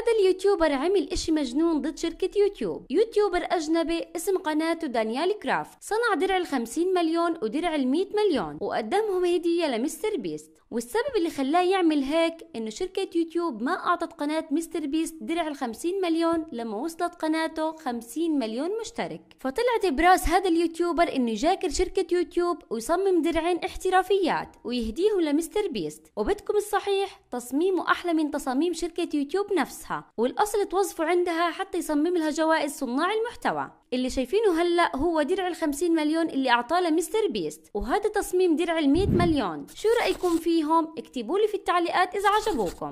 هذا اليوتيوبر عمل اشي مجنون ضد شركة يوتيوب يوتيوبر أجنبي اسم قناته دانيال كرافت صنع درع ال 50 مليون ودرع ال 100 مليون وقدمهم هدية لمستر بيست والسبب اللي خلاه يعمل هيك انه شركة يوتيوب ما اعطت قناة مستر بيست درع ال 50 مليون لما وصلت قناته 50 مليون مشترك فطلعت براس هذا اليوتيوبر انه يجاكر شركة يوتيوب ويصمم درعين احترافيات ويهديهم لمستر بيست وبدكم الصحيح تصميمه احلى من تصاميم شركة يوتيوب نفسها والأصل توظفوا عندها حتى يصمم لها جوائز صناع المحتوى اللي شايفينه هلا هو درع ال 50 مليون اللي اعطاه لمستر بيست وهذا تصميم درع ال 100 مليون شو رايكم فيهم اكتبوا لي في التعليقات اذا عجبوكم